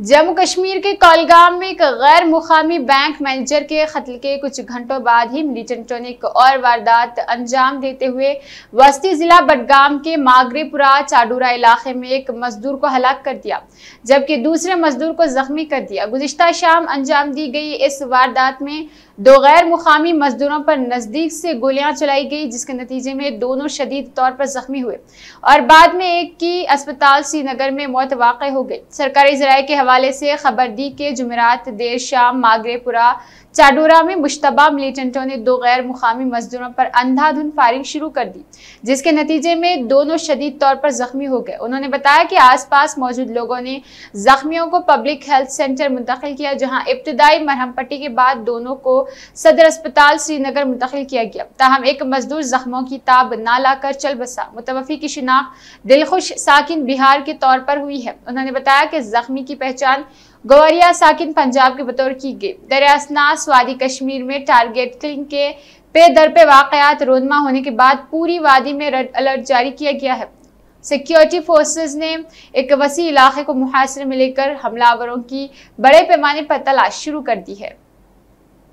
जम्मू कश्मीर के कोलगाम में एक गैर मुकामी बैंक मैनेजर के कत्ल के कुछ घंटों बाद ही मिलीटेंटों ने एक और वारदात अंजाम देते हुए वस्ती जिला बडगाम के मागरेपुरा चाडूरा इलाके में एक मजदूर को हलाक कर दिया जबकि दूसरे मजदूर को जख्मी कर दिया गुजशत शाम अंजाम दी गई इस वारदात में दो गैर मुकामी मजदूरों पर नज़दीक से गोलियां चलाई गई जिसके नतीजे में दोनों शदीद तौर पर जख्मी हुए और बाद में एक की अस्पताल श्रीनगर में मौत वाक़ हो गई सरकारी जराये के हवाले से खबर दी कि जुमेरात देर शाम मागरेपुरा चाडोरा में मुश्तबा मिलिटेंटों ने दो गैर मुकामी मजदूरों पर अंधाधुन फायरिंग शुरू कर दी जिसके नतीजे में दोनों शदीद तौर पर जख्मी हो गए उन्होंने बताया कि आसपास मौजूद लोगों ने जख्मियों को पब्लिक हेल्थ सेंटर मुंतकिल किया जहां इब्तदाई मरहम पट्टी के बाद दोनों को सदर अस्पताल श्रीनगर मुंतकिल किया गया ताहम एक मजदूर जख्मों की ताब ना लाकर चल बसा मुतवफ़ी की शिनाख्त दिलखुश साकिन बिहार के तौर पर हुई है उन्होंने बताया कि जख्मी की पहचान गौरिया साकिन पंजाब के बतौर की गई दरियासनास वादी कश्मीर में टारगेट किलिंग के पे दर पे वाकयात रोनमा होने के बाद पूरी वादी में रेड अलर्ट जारी किया गया है सिक्योरिटी फोर्सेस ने एक वसी इलाके को मुहासरे में लेकर हमलावरों की बड़े पैमाने पर तलाश शुरू कर दी है